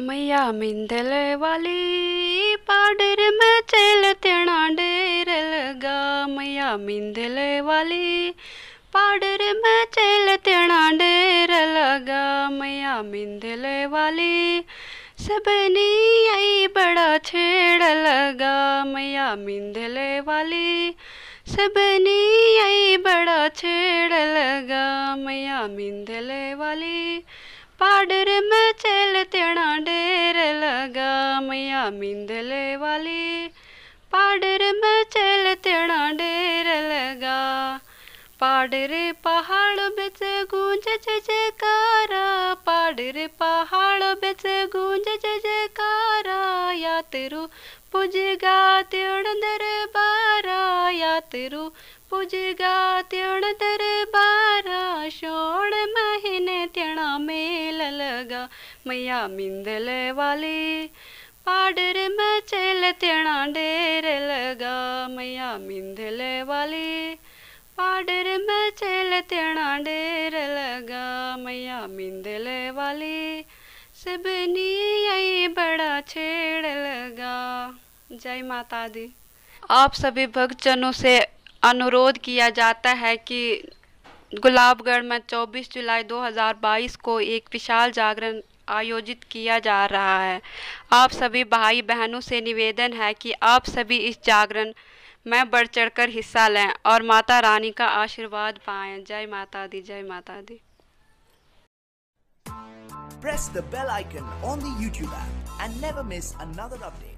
मैया मिंदल वाली पाडर में चल तेना डेर लगा मैया मिंदल वाली पाडर में चल तेना डेर लगा मैया मिंदल वाली सबनी आई बड़ा छेड़ लगा मैया मिंदल वाली सबनी आई बड़ा छेड़ लगा मैया मिंदल वाली पाडर में चल तेना मिंदले वाली पाडर में चल तेना डेर लगा पाडर पहाड़ बेच गूंज जयकारा पाडर पहाड़ बेच गूंज जयकारा या तेरू पुजगा त्योण दरबारा या तेरू पुजगा त्योण दरबारा शोण महीने त्यणा मेल लगा मैया मिंदले वाली आडर में चल तेना डेर लगा मैया मिंधले वाली पाडर में चल तेना डेर लगा मैया मिंधले वाली सबनी यही बड़ा छेड़ लगा जय माता दी आप सभी भक्तजनों से अनुरोध किया जाता है कि गुलाबगढ़ में 24 जुलाई 2022 को एक विशाल जागरण आयोजित किया जा रहा है आप सभी भाई बहनों से निवेदन है कि आप सभी इस जागरण में बढ़ चढ़ हिस्सा लें और माता रानी का आशीर्वाद पाएं जय माता दी जय माता दी press the bell icon on the YouTube app and never miss another update.